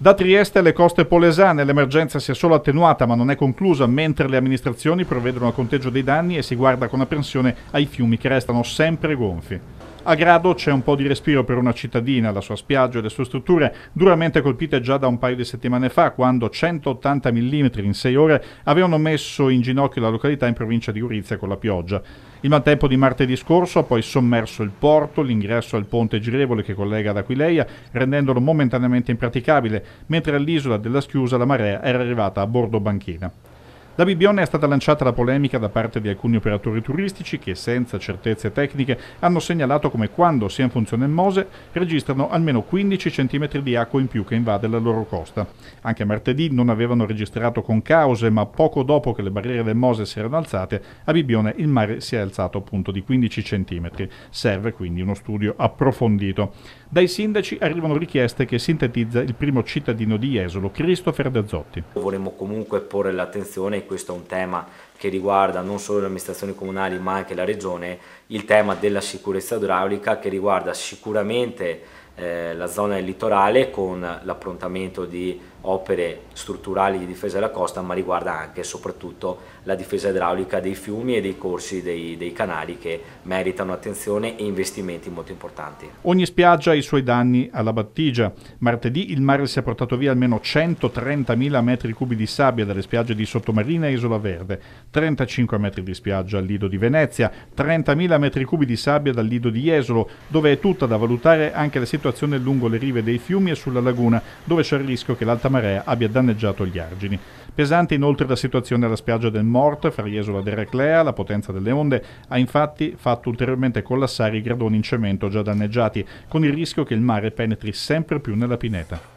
Da Trieste alle coste polesane l'emergenza si è solo attenuata ma non è conclusa mentre le amministrazioni provvedono al conteggio dei danni e si guarda con apprensione ai fiumi che restano sempre gonfi. A Grado c'è un po' di respiro per una cittadina, la sua spiaggia e le sue strutture, duramente colpite già da un paio di settimane fa, quando 180 mm in 6 ore avevano messo in ginocchio la località in provincia di Urizia con la pioggia. Il maltempo di martedì scorso ha poi sommerso il porto, l'ingresso al ponte girevole che collega ad Aquileia, rendendolo momentaneamente impraticabile, mentre all'isola della Schiusa la marea era arrivata a bordo banchina. Da Bibione è stata lanciata la polemica da parte di alcuni operatori turistici che, senza certezze tecniche, hanno segnalato come quando sia in funzione il Mose registrano almeno 15 cm di acqua in più che invade la loro costa. Anche martedì non avevano registrato con cause, ma poco dopo che le barriere del Mose si erano alzate, a Bibione il mare si è alzato appunto di 15 cm. Serve quindi uno studio approfondito. Dai sindaci arrivano richieste che sintetizza il primo cittadino di Jesolo, Christopher Dazzotti. Vorremmo comunque porre l'attenzione questo è un tema che riguarda non solo le amministrazioni comunali ma anche la regione, il tema della sicurezza idraulica che riguarda sicuramente eh, la zona del litorale con l'approntamento di opere strutturali di difesa della costa ma riguarda anche e soprattutto la difesa idraulica dei fiumi e dei corsi dei, dei canali che meritano attenzione e investimenti molto importanti. Ogni spiaggia ha i suoi danni alla battigia. Martedì il mare si è portato via almeno 130.000 metri cubi di sabbia dalle spiagge di Sottomarina e Isola Verde, 35 metri di spiaggia al Lido di Venezia, 30.000 metri cubi di sabbia dal Lido di Jesolo dove è tutta da valutare anche la situazione situazione lungo le rive dei fiumi e sulla laguna, dove c'è il rischio che l'alta marea abbia danneggiato gli argini. Pesante inoltre la situazione alla spiaggia del Mort, fra Jesolo e Reclea, la potenza delle onde ha infatti fatto ulteriormente collassare i gradoni in cemento già danneggiati, con il rischio che il mare penetri sempre più nella pineta.